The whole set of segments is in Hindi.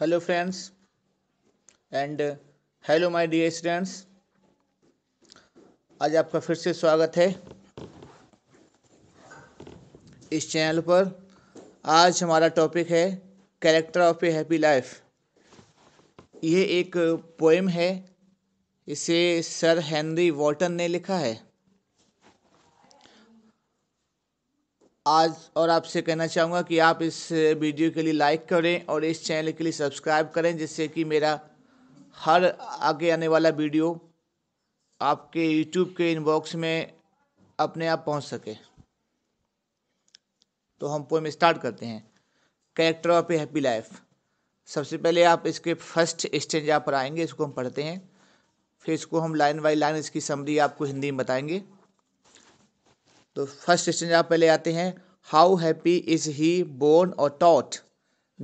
Hello friends and hello my dear students आज आपका फिर से स्वागत है इस चैनल पर आज हमारा टॉपिक है character of a happy life ये एक पोएम है इसे सर हेनरी वॉटन ने लिखा है आज और आपसे कहना चाहूँगा कि आप इस वीडियो के लिए लाइक करें और इस चैनल के लिए सब्सक्राइब करें जिससे कि मेरा हर आगे आने वाला वीडियो आपके यूट्यूब के इनबॉक्स में अपने आप पहुँच सके तो हम पोएम स्टार्ट करते हैं character of a happy life सबसे पहले आप इसके फर्स्ट स्टेज पर आएंगे इसको हम पढ़ते हैं फिर इसको हम लाइन बाई लाइन इसकी समरी आपको हिंदी में बताएंगे तो फर्स्ट क्वेश्चन आप पहले आते हैं how happy is he born और taught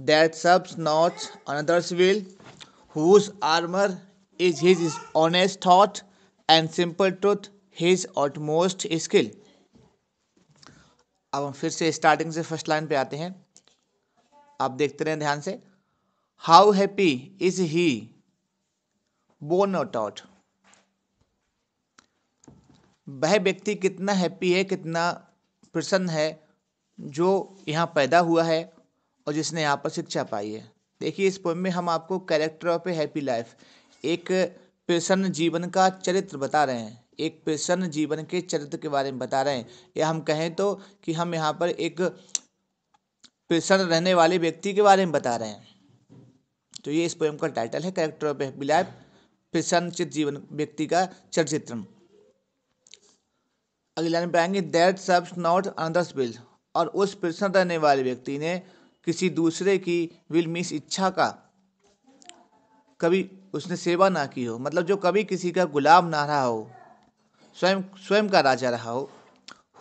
that serves not another's will whose armour is his is honest thought and simple truth his utmost skill अब हम फिर से स्टार्टिंग से फर्स्ट लाइन पे आते हैं आप देखते रहें ध्यान से how happy is he born और टॉट वह व्यक्ति कितना हैप्पी है कितना प्रसन्न है जो यहाँ पैदा हुआ है और जिसने यहाँ पर शिक्षा पाई है देखिए इस पोएम में हम आपको character of a happy life एक प्रसन्न जीवन का चरित्र बता रहे हैं एक प्रसन्न जीवन के चरित्र के बारे में बता रहे हैं या हम कहें तो कि हम यहाँ पर एक प्रसन्न रहने वाले व्यक्ति के बारे में बता रहे हैं तो ये इस पोएम का टाइटल है कैरेक्टर ऑफ हैप्पी लाइफ प्रसन्न चित जीवन व्यक्ति का चरित्रण अगली लाइन पर आएंगे that serves not another's will और उस प्रश्न रहने वाले व्यक्ति ने किसी दूसरे की विल मिस इच्छा का कभी उसने सेवा ना की हो मतलब जो कभी किसी का गुलाम ना रहा हो स्वयं स्वयं का राजा रहा हो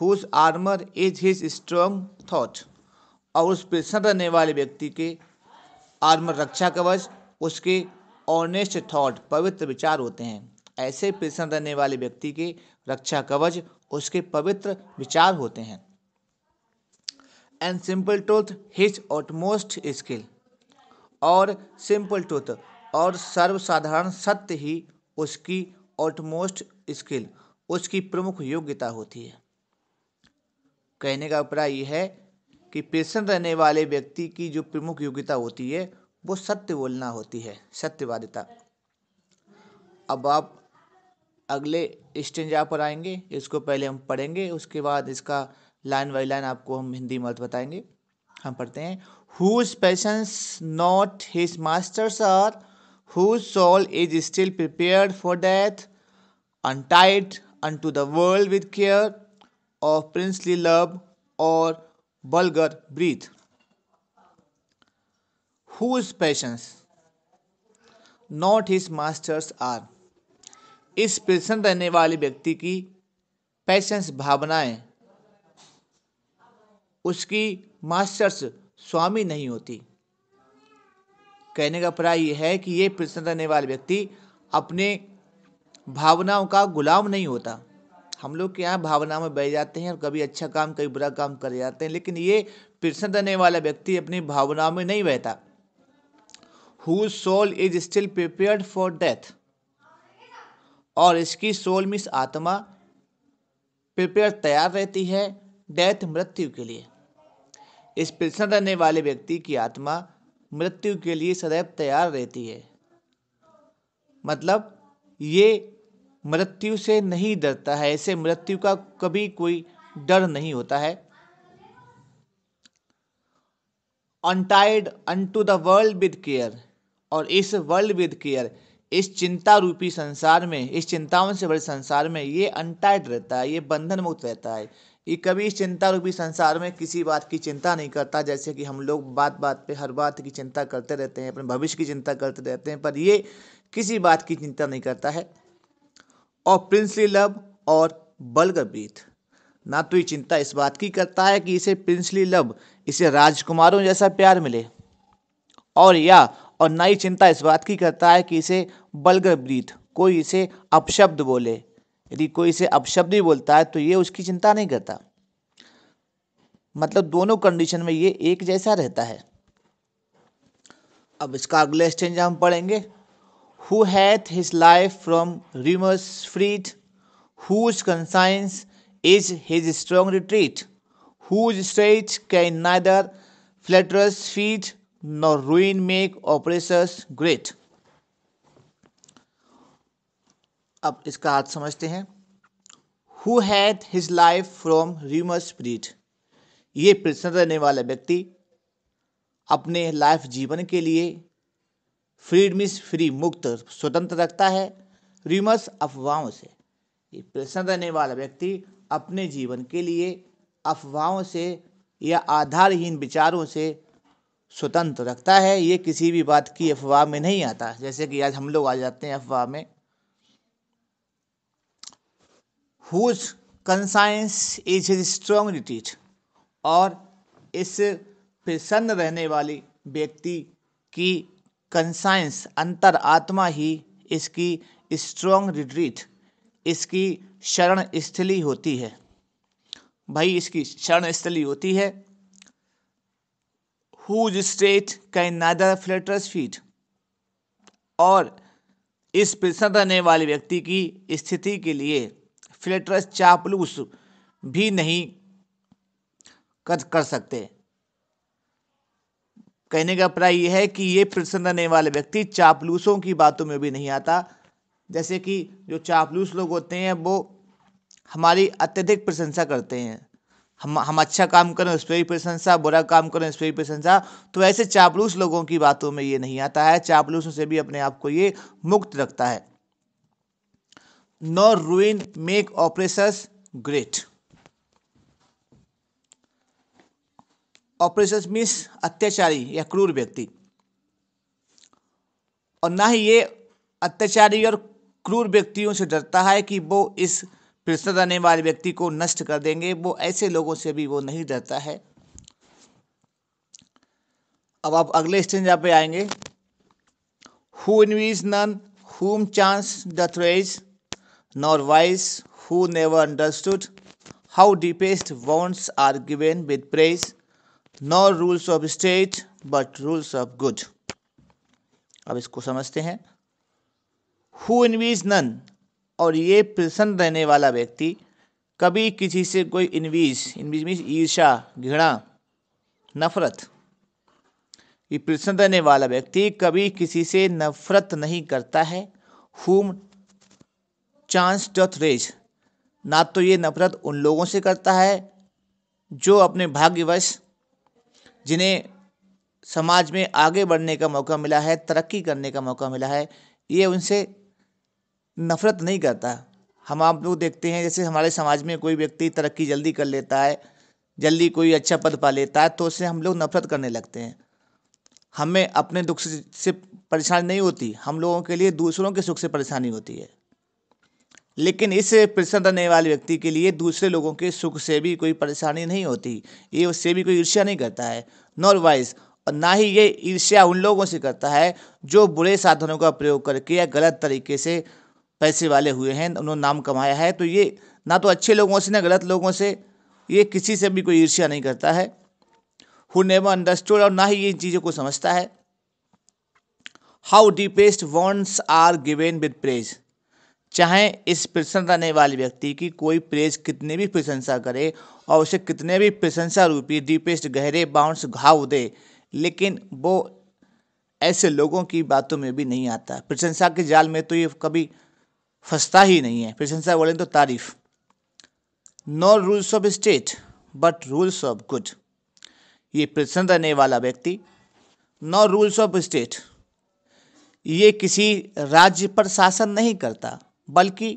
whose armour is his strong thought और उस प्रसन्न रहने वाले व्यक्ति के आर्मर रक्षा कवच उसके ऑनेस्ट थॉट पवित्र विचार होते हैं ऐसे प्रसन्न रहने वाले व्यक्ति के रक्षा कवच उसके पवित्र विचार होते हैं and simple truth his utmost skill और सिंपल ट्रुथ और सर्वसाधारण सत्य ही उसकी ऑटमोस्ट स्किल उसकी प्रमुख योग्यता होती है कहने का अभिप्राय यह है कि पेशेंट रहने वाले व्यक्ति की जो प्रमुख योग्यता होती है वो सत्य बोलना होती है सत्यवादिता अब आप अगले स्टेंजा पर आएंगे इसको पहले हम पढ़ेंगे उसके बाद इसका लाइन बाई लाइन आपको हम हिंदी में बताएंगे हम पढ़ते हैं whose passions not his masters are whose soul is still prepared for death untied unto the world with care of princely love और vulgar breath whose passions not his masters are इस प्रसन्न रहने वाले व्यक्ति की पैसेंस भावनाएं उसकी मास्टर्स स्वामी नहीं होती कहने का प्राय यह है कि ये प्रसन्न रहने वाला व्यक्ति अपने भावनाओं का गुलाम नहीं होता हम लोग के यहाँ भावना में बह जाते हैं और कभी अच्छा काम कभी बुरा काम कर जाते हैं लेकिन ये प्रसन्न रहने वाला व्यक्ति अपनी भावनाओं में नहीं बहता whose soul is still prepared for death और इसकी सोल मिस आत्मा प्रिपेयर तैयार रहती है डेथ मृत्यु के लिए इस प्रसन्न रहने वाले व्यक्ति की आत्मा मृत्यु के लिए सदैव तैयार रहती है मतलब ये मृत्यु से नहीं डरता है इसे मृत्यु का कभी कोई डर नहीं होता है untied unto the world with care और इस वर्ल्ड विद केयर इस चिंता रूपी संसार में इस चिंताओं से भरे संसार में ये अनटाइट रहता है ये बंधन मुक्त रहता है ये कभी इस चिंता रूपी संसार में किसी बात की चिंता नहीं करता जैसे कि हम लोग बात बात पे हर बात की चिंता करते रहते हैं अपने भविष्य की चिंता करते रहते हैं पर ये किसी बात की चिंता नहीं करता है और प्रिंसली लव और बलगबीत ना तो ये चिंता इस बात की करता है कि इसे प्रिंसली लव इसे राजकुमारों जैसा प्यार मिले और या और ना ही चिंता इस बात की करता है कि इसे बलगर ब्रीत कोई इसे अपशब्द बोले यदि कोई इसे अपशब्द ही बोलता है तो ये उसकी चिंता नहीं करता मतलब दोनों कंडीशन में ये एक जैसा रहता है अब इसका अगला स्टेंज हम पढ़ेंगे who hath his life from rumours freed whose conscience is his strong retreat whose state can neither flatterers feed nor ruin make oppressors great अब इसका अर्थ समझते हैं who had his life from rumours freed ये प्रश्न रहने वाला व्यक्ति अपने लाइफ जीवन के लिए फ्रीडम फ्री मुक्त स्वतंत्र रखता है रिमर्स अफवाहों से ये प्रश्न रहने वाला व्यक्ति अपने जीवन के लिए अफवाहों से या आधारहीन विचारों से स्वतंत्र रखता है ये किसी भी बात की अफवाह में नहीं आता जैसे कि आज हम लोग आ जाते हैं अफवाह में whose conscience is his strong it और इस प्रसन्न रहने वाली व्यक्ति की कंसाइंस अंतर आत्मा ही इसकी स्ट्रॉन्ग रिट्रीट इसकी शरण स्थली होती है भाई इसकी शरण स्थली होती है whose state can neither flatterers feed और इस प्रसन्न रहने वाले व्यक्ति की स्थिति के लिए फिल्टर्स चापलूस भी नहीं कर कर सकते कहने का अभिप्राय यह है कि ये प्रसन्न रहने वाले व्यक्ति चापलूसों की बातों में भी नहीं आता जैसे कि जो चापलूस लोग होते हैं वो हमारी अत्यधिक प्रशंसा करते हैं हम हम अच्छा काम करें उस पर भी प्रशंसा बुरा काम करें उस पर भी प्रशंसा तो ऐसे चापलूस लोगों की बातों में ये नहीं आता है चापलूसों से भी अपने आप को ये मुक्त रखता है nor ruin make oppressors great. Operation means अत्याचारी या क्रूर व्यक्ति और ना ही ये अत्याचारी और क्रूर व्यक्तियों से डरता है कि वो इस फिरसत आने वाले व्यक्ति को नष्ट कर देंगे वो ऐसे लोगों से भी वो नहीं डरता है अब आप अगले स्टेंजा पे आएंगे who envies none whom chance doth raise nor wise who never understood how deepest wants are given with praise, nor rules of state but rules of good. अब इसको समझते हैं हु इनवीज नन और ये प्रसन्न रहने वाला व्यक्ति कभी किसी से कोई इनवीज इनवीज मीन ईर्षा घृणा नफरत ये प्रसन्न रहने वाला व्यक्ति कभी किसी से नफरत नहीं करता है हुम चांस डथ रेज ना तो ये नफरत उन लोगों से करता है जो अपने भाग्यवश जिन्हें समाज में आगे बढ़ने का मौका मिला है तरक्की करने का मौका मिला है ये उनसे नफरत नहीं करता हम आप लोग देखते हैं जैसे हमारे समाज में कोई व्यक्ति तरक्की जल्दी कर लेता है जल्दी कोई अच्छा पद पा लेता है तो उससे हम लोग नफरत करने लगते हैं हमें अपने दुख से परेशानी नहीं होती हम लोगों के लिए दूसरों के सुख से परेशानी होती है लेकिन इस प्रसन्न रहने वाले व्यक्ति के लिए दूसरे लोगों के सुख से भी कोई परेशानी नहीं होती ये उससे भी कोई ईर्ष्या नहीं करता है नॉर वाइज और ना ही ये ईर्ष्या उन लोगों से करता है जो बुरे साधनों का प्रयोग करके या गलत तरीके से पैसे वाले हुए हैं उन्होंने नाम कमाया है तो ये ना तो अच्छे लोगों से ना गलत लोगों से ये किसी से भी कोई ईर्ष्या नहीं करता है हु नेवर अंडरस्टूड और ना ही ये इन चीज़ों को समझता है how deepest wants are given with praise चाहे इस प्रसन्न रहने वाले व्यक्ति की कोई प्रेस कितनी भी प्रशंसा करे और उसे कितने भी प्रशंसा रूपी डीपेस्ट गहरे बाउंस घाव दे लेकिन वो ऐसे लोगों की बातों में भी नहीं आता प्रशंसा के जाल में तो ये कभी फंसता ही नहीं है प्रशंसा बोलें तो तारीफ no rules of state but rules of good ये प्रसन्न रहने वाला व्यक्ति नो रूल्स ऑफ स्टेट ये किसी राज्य पर शासन नहीं करता बल्कि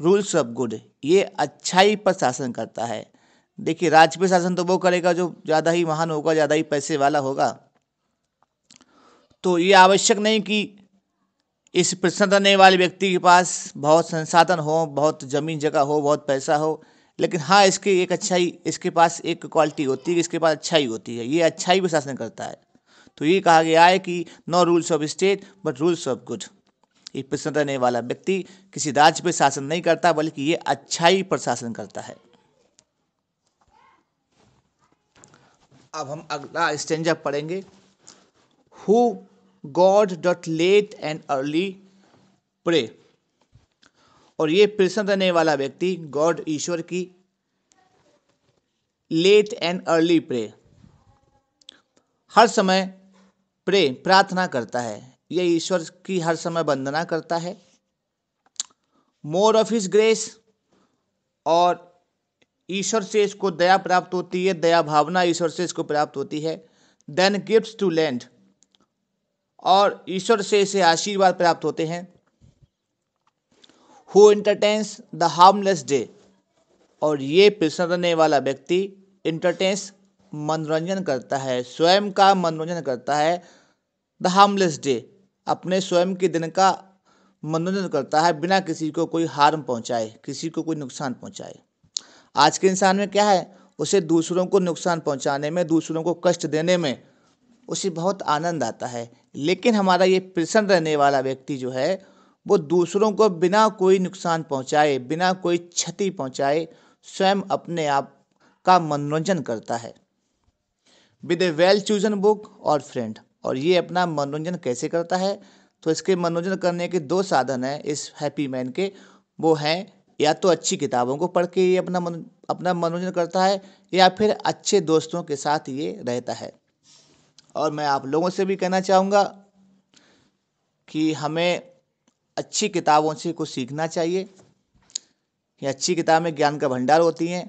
रूल्स ऑफ गुड ये अच्छाई पर शासन करता है देखिए राज्य पर शासन तो वो करेगा जो ज़्यादा ही महान होगा ज़्यादा ही पैसे वाला होगा तो ये आवश्यक नहीं कि इस प्रसन्न रहने वाले व्यक्ति के पास बहुत संसाधन हो बहुत ज़मीन जगह हो बहुत पैसा हो लेकिन हाँ इसकी एक अच्छाई इसके पास एक क्वालिटी होती है इसके पास अच्छाई होती है ये अच्छाई पर शासन करता है तो ये कहा गया है कि no rules of state but rules of good ये प्रश्न रहने वाला व्यक्ति किसी राज्य पर शासन नहीं करता बल्कि ये अच्छाई पर शासन करता है अब हम अगला स्टेंजा पढ़ेंगे who God doth late and early pray और ये प्रश्न रहने वाला व्यक्ति गॉड ईश्वर की लेट एंड अर्ली प्रे हर समय प्रे प्रार्थना करता है ये ईश्वर की हर समय वंदना करता है मोर ऑफ हिज ग्रेस और ईश्वर से इसको दया प्राप्त होती है दया भावना ईश्वर से इसको प्राप्त होती है देन गिफ्ट्स टू लैंड और ईश्वर से इसे आशीर्वाद प्राप्त होते हैं who entertains the harmless day और ये पिसरने वाला व्यक्ति इंटरटेन्स मनोरंजन करता है स्वयं का मनोरंजन करता है द हार्मलेस डे अपने स्वयं के दिन का मनोरंजन करता है बिना किसी को कोई हार्म पहुंचाए किसी को कोई नुकसान पहुंचाए आज के इंसान में क्या है उसे दूसरों को नुकसान पहुंचाने में दूसरों को कष्ट देने में उसे बहुत आनंद आता है लेकिन हमारा ये प्रसन्न रहने वाला व्यक्ति जो है वो दूसरों को बिना कोई नुकसान पहुंचाए बिना कोई क्षति पहुंचाए स्वयं अपने आप का मनोरंजन करता है with a well chosen book और फ्रेंड और ये अपना मनोरंजन कैसे करता है तो इसके मनोरंजन करने के दो साधन हैं इस हैप्पी मैन के वो हैं या तो अच्छी किताबों को पढ़ के ये अपना मन अपना मनोरंजन करता है या फिर अच्छे दोस्तों के साथ ये रहता है और मैं आप लोगों से भी कहना चाहूँगा कि हमें अच्छी किताबों से कुछ सीखना चाहिए कि अच्छी किताबें ज्ञान का भंडार होती हैं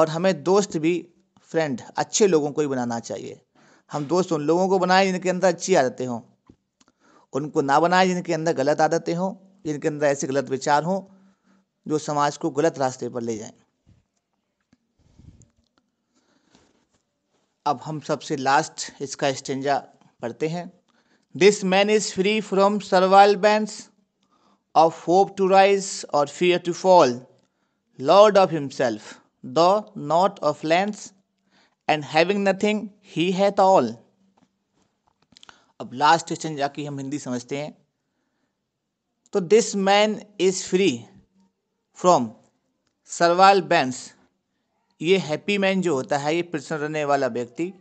और हमें दोस्त भी फ्रेंड अच्छे लोगों को ही बनाना चाहिए हम दोस्त उन लोगों को बनाएं जिनके अंदर अच्छी आदतें हों उनको ना बनाएं जिनके अंदर गलत आदतें हों जिनके अंदर ऐसे गलत विचार हों जो समाज को गलत रास्ते पर ले जाएं अब हम सबसे लास्ट इसका स्टेंजा पढ़ते हैं this man is free from servile band of hope to rise और fear to fall lord of himself the not of lands and having nothing he hath all अब लास्ट क्वेश्चन जाके हम हिंदी समझते हैं तो this man is free from servile bands ये हैप्पी मैन जो होता है ये प्रसन्न रहने वाला व्यक्ति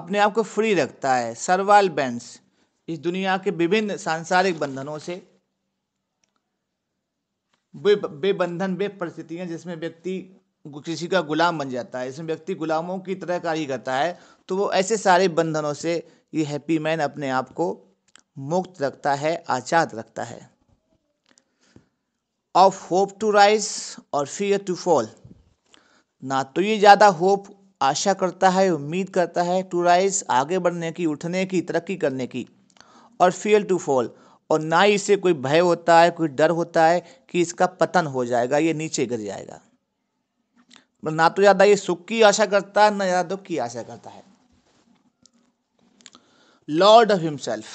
अपने आप को फ्री रखता है सरवाल बैंस इस दुनिया के विभिन्न सांसारिक बंधनों से बेबंधन बे बंधन परिस्थितियां जिसमें व्यक्ति किसी का गुलाम बन जाता है इसमें व्यक्ति गुलामों की तरह कार्य करता है तो वो ऐसे सारे बंधनों से ये हैप्पी मैन अपने आप को मुक्त रखता है आज़ाद रखता है ऑफ होप टू राइज और फियर टू फॉल ना तो ये ज़्यादा होप आशा करता है उम्मीद करता है टू राइज आगे बढ़ने की उठने की तरक्की करने की और फियर टू फॉल और ना ही इसे कोई भय होता है कोई डर होता है कि इसका पतन हो जाएगा ये नीचे गिर जाएगा मतलब ना तो ज्यादा ये सुख की आशा करता है ना ज्यादा दुख की आशा करता है लॉर्ड ऑफ हिमसेल्फ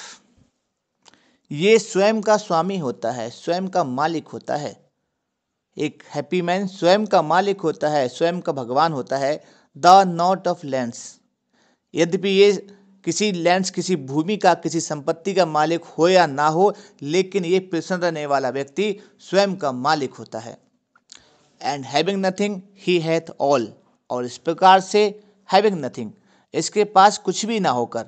ये स्वयं का स्वामी होता है स्वयं का मालिक होता है एक हैप्पी मैन स्वयं का मालिक होता है स्वयं का भगवान होता है द नॉट ऑफ लैंड्स यद्यपि ये किसी लैंड्स किसी भूमि का किसी संपत्ति का मालिक हो या ना हो लेकिन ये प्रसन्न रहने वाला व्यक्ति स्वयं का मालिक होता है and having nothing he hath all और इस प्रकार से हैविंग नथिंग इसके पास कुछ भी ना होकर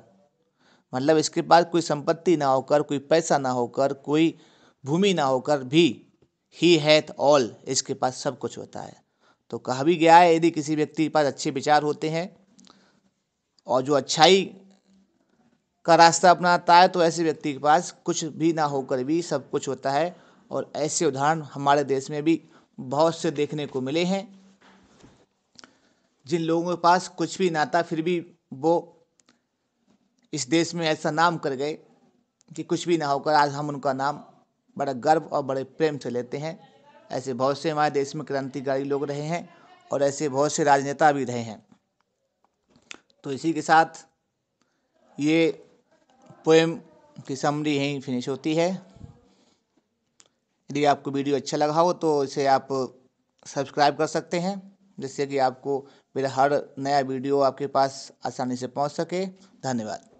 मतलब इसके पास कोई संपत्ति ना होकर कोई पैसा ना होकर कोई भूमि ना होकर भी ही हैथ ऑल इसके पास सब कुछ होता है तो कहा भी गया है यदि किसी व्यक्ति के पास अच्छे विचार होते हैं और जो अच्छाई का रास्ता अपनाता है तो ऐसे व्यक्ति के पास कुछ भी ना होकर भी सब कुछ होता है और ऐसे उदाहरण हमारे देश में भी बहुत से देखने को मिले हैं जिन लोगों के पास कुछ भी ना था फिर भी वो इस देश में ऐसा नाम कर गए कि कुछ भी ना होकर आज हम उनका नाम बड़ा गर्व और बड़े प्रेम से लेते हैं ऐसे बहुत से हमारे देश में क्रांतिकारी लोग रहे हैं और ऐसे बहुत से राजनेता भी रहे हैं तो इसी के साथ ये पोएम की समरी यहीं फिनिश होती है यदि आपको वीडियो अच्छा लगा हो तो इसे आप सब्सक्राइब कर सकते हैं जिससे कि आपको मेरा हर नया वीडियो आपके पास आसानी से पहुंच सके धन्यवाद